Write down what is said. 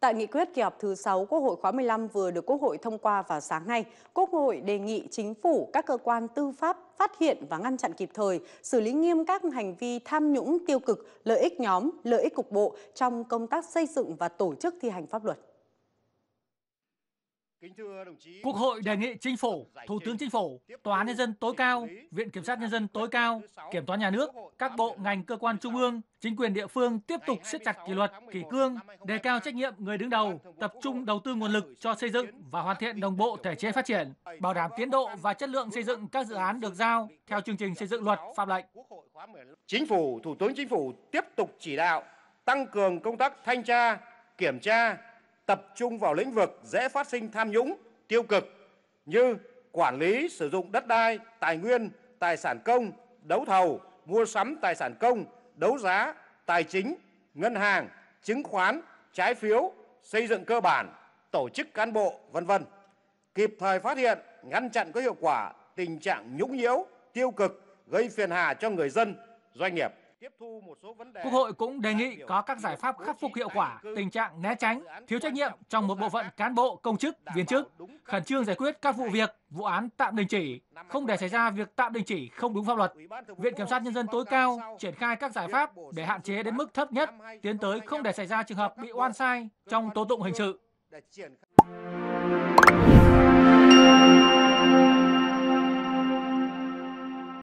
Tại nghị quyết kỳ họp thứ 6 Quốc hội khóa 15 vừa được Quốc hội thông qua vào sáng nay, Quốc hội đề nghị chính phủ, các cơ quan tư pháp phát hiện và ngăn chặn kịp thời, xử lý nghiêm các hành vi tham nhũng tiêu cực, lợi ích nhóm, lợi ích cục bộ trong công tác xây dựng và tổ chức thi hành pháp luật. Quốc hội đề nghị Chính phủ, Thủ tướng Chính phủ, Tòa án Nhân dân tối cao, Viện Kiểm sát Nhân dân tối cao, Kiểm toán Nhà nước, các bộ ngành cơ quan trung ương, chính quyền địa phương tiếp tục siết chặt kỷ luật, kỷ cương, đề cao trách nhiệm người đứng đầu, tập trung đầu tư nguồn lực cho xây dựng và hoàn thiện đồng bộ thể chế phát triển, bảo đảm tiến độ và chất lượng xây dựng các dự án được giao theo chương trình xây dựng luật pháp lệnh. Chính phủ, Thủ tướng Chính phủ tiếp tục chỉ đạo tăng cường công tác thanh tra, kiểm tra, tập trung vào lĩnh vực dễ phát sinh tham nhũng, tiêu cực như quản lý sử dụng đất đai, tài nguyên, tài sản công, đấu thầu, mua sắm tài sản công, đấu giá, tài chính, ngân hàng, chứng khoán, trái phiếu, xây dựng cơ bản, tổ chức cán bộ, vân vân. Kịp thời phát hiện, ngăn chặn có hiệu quả tình trạng nhũng nhiễu, tiêu cực gây phiền hà cho người dân, doanh nghiệp. Quốc hội cũng đề nghị có các giải pháp khắc phục hiệu quả tình trạng né tránh, thiếu trách nhiệm trong một bộ phận cán bộ, công chức, viên chức, khẩn trương giải quyết các vụ việc, vụ án tạm đình chỉ, không để xảy ra việc tạm đình chỉ không đúng pháp luật. Viện Kiểm sát Nhân dân tối cao triển khai các giải pháp để hạn chế đến mức thấp nhất, tiến tới không để xảy ra trường hợp bị oan sai trong tố tụng hình sự.